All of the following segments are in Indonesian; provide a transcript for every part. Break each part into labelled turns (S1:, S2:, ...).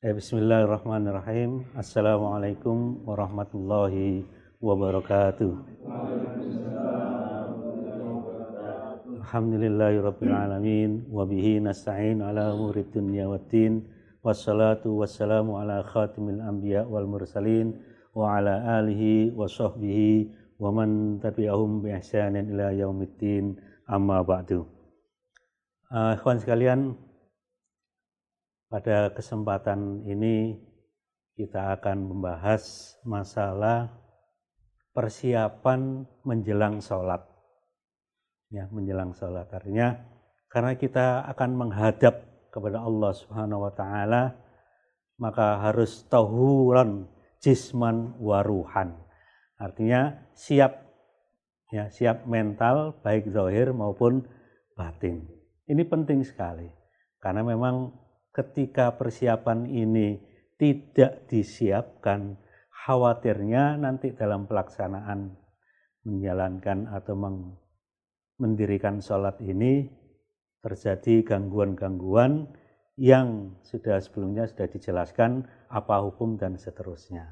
S1: Eh, bismillahirrahmanirrahim. Assalamualaikum warahmatullahi wabarakatuh. Alhamdulillahi rabbil alamin wa bihi nasta'in ala umuri dunya waddin. Wassalatu wassalamu ala khatimil anbiya wal mursalin wa ala alihi wa sahbihi wa man tabi'ahum bi ihsanin ila yaumiddin amma ba'du. Uh, sekalian, pada kesempatan ini kita akan membahas masalah persiapan menjelang sholat. Ya, menjelang sholat artinya karena kita akan menghadap kepada Allah Subhanahu wa taala maka harus tahuran jisman waruhan. Artinya siap ya, siap mental baik zahir maupun batin. Ini penting sekali karena memang ketika persiapan ini tidak disiapkan, khawatirnya nanti dalam pelaksanaan menjalankan atau mendirikan sholat ini terjadi gangguan-gangguan yang sudah sebelumnya sudah dijelaskan apa hukum dan seterusnya.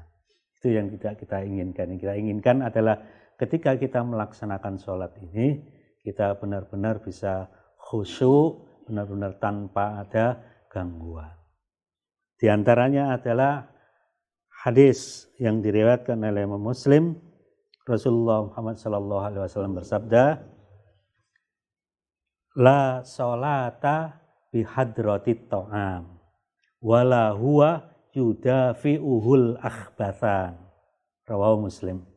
S1: Itu yang tidak kita inginkan. Yang kita inginkan adalah ketika kita melaksanakan sholat ini, kita benar-benar bisa khusyuk, benar-benar tanpa ada gangguan. Di antaranya adalah hadis yang diriwayatkan oleh Imam Muslim Rasulullah Muhammad sallallahu alaihi wasallam bersabda La salata bi hadrati ta'am wala huwa yudafi'uhul akhbathan rawahu Muslim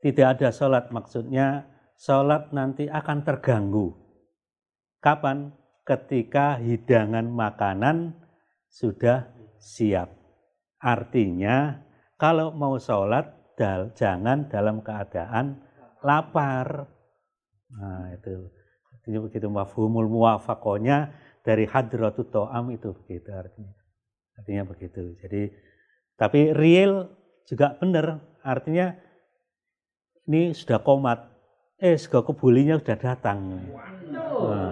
S1: Tidak ada salat maksudnya salat nanti akan terganggu Kapan? ketika hidangan makanan sudah siap. Artinya, kalau mau sholat, dal, jangan dalam keadaan lapar. Nah, itu. artinya begitu mafhumul muwafakonya dari hadratu to'am itu begitu artinya. Artinya begitu. Jadi, tapi real juga benar. Artinya, ini sudah komat. Eh, sudah kebulinya sudah datang. Nah,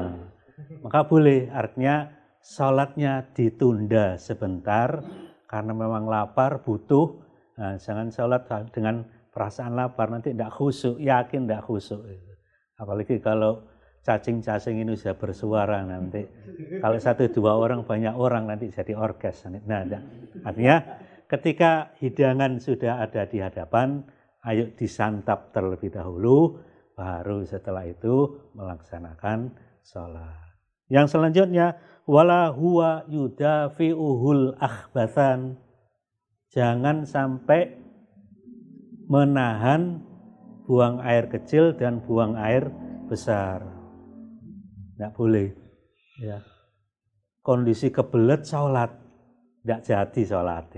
S1: maka boleh artinya sholatnya ditunda sebentar karena memang lapar butuh nah, jangan sholat dengan perasaan lapar nanti tidak khusyuk yakin tidak khusyuk apalagi kalau cacing-cacing ini sudah bersuara nanti kalau satu dua orang banyak orang nanti jadi orkes nah artinya ketika hidangan sudah ada di hadapan ayo disantap terlebih dahulu baru setelah itu melaksanakan sholat yang selanjutnya wala huwa yudafi'uhul akhbathan. Jangan sampai menahan buang air kecil dan buang air besar. Tidak boleh. Ya. Kondisi kebelet sholat. Tidak jadi sholat.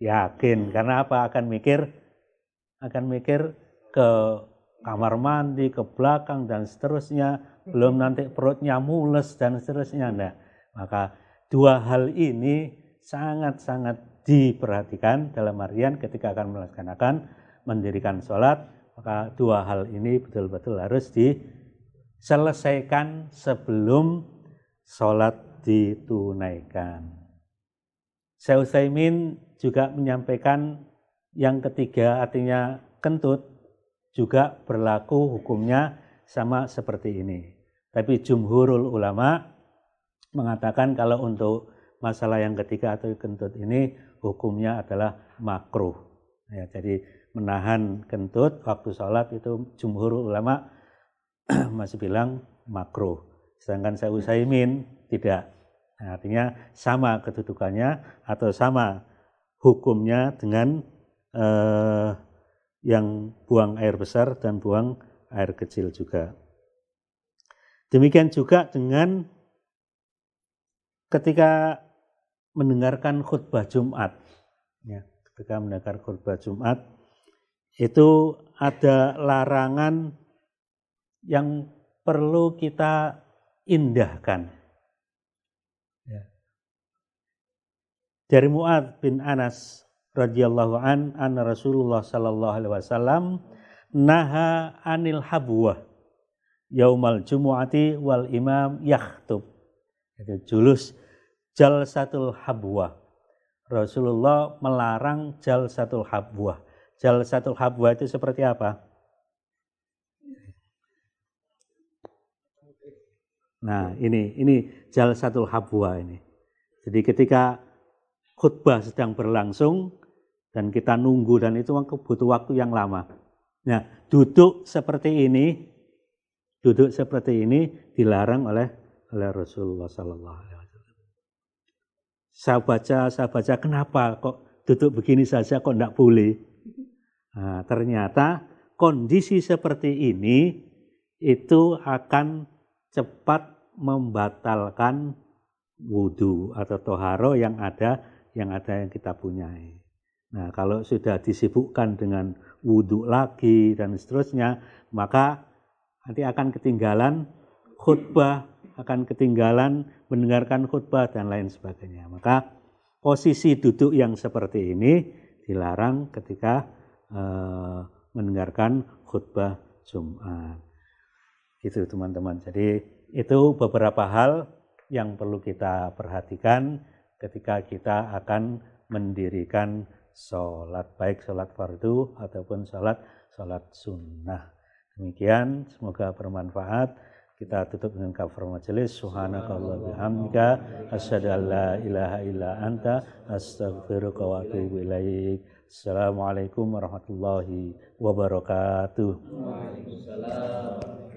S1: Yakin. Karena apa? Akan mikir akan mikir ke kamar mandi, ke belakang dan seterusnya, belum nanti perutnya mules dan seterusnya. Nah, maka dua hal ini sangat-sangat diperhatikan dalam harian ketika akan melaksanakan mendirikan sholat, maka dua hal ini betul-betul harus diselesaikan sebelum sholat ditunaikan. Syaikhul Saimin juga menyampaikan yang ketiga artinya kentut juga berlaku hukumnya sama seperti ini. Tapi jumhurul ulama mengatakan kalau untuk masalah yang ketiga atau kentut ini hukumnya adalah makruh. Ya, jadi menahan kentut waktu sholat itu jumhurul ulama masih bilang makruh. Sedangkan saya usaimin tidak. Nah, artinya sama kedudukannya atau sama hukumnya dengan eh, yang buang air besar dan buang air kecil juga. Demikian juga dengan ketika mendengarkan khutbah Jumat. Ya, ketika mendengar khutbah Jumat itu ada larangan yang perlu kita indahkan. Ya. Dari Mu'ad bin Anas radhiyallahu an an Rasulullah sallallahu alaihi wasallam naha anil habwa yaumal jumu'ati wal imam yakhtub itu julus jalsatul habwa Rasulullah melarang jalsatul habwa. jalsatul habwa itu seperti apa Nah, ini ini jalsatul habwa ini. Jadi ketika khutbah sedang berlangsung, dan kita nunggu dan itu butuh waktu yang lama. Nah, duduk seperti ini, duduk seperti ini dilarang oleh oleh Rasulullah Sallallahu Alaihi Wasallam. Saya baca, saya baca, kenapa kok duduk begini saja kok tidak boleh? Nah, ternyata kondisi seperti ini itu akan cepat membatalkan wudhu atau toharo yang ada yang ada yang kita punyai. Nah, kalau sudah disibukkan dengan wudhu lagi dan seterusnya, maka nanti akan ketinggalan khutbah, akan ketinggalan mendengarkan khutbah dan lain sebagainya. Maka posisi duduk yang seperti ini dilarang ketika eh, mendengarkan khutbah Jumat. Gitu teman-teman. Jadi itu beberapa hal yang perlu kita perhatikan ketika kita akan mendirikan sholat baik sholat fardu ataupun sholat sholat sunnah demikian semoga bermanfaat kita tutup dengan kafir majelis subhanakallah bihamdika asyhadu an ilaha illa anta astaghfiruka wa atubu ilaik assalamualaikum warahmatullahi wabarakatuh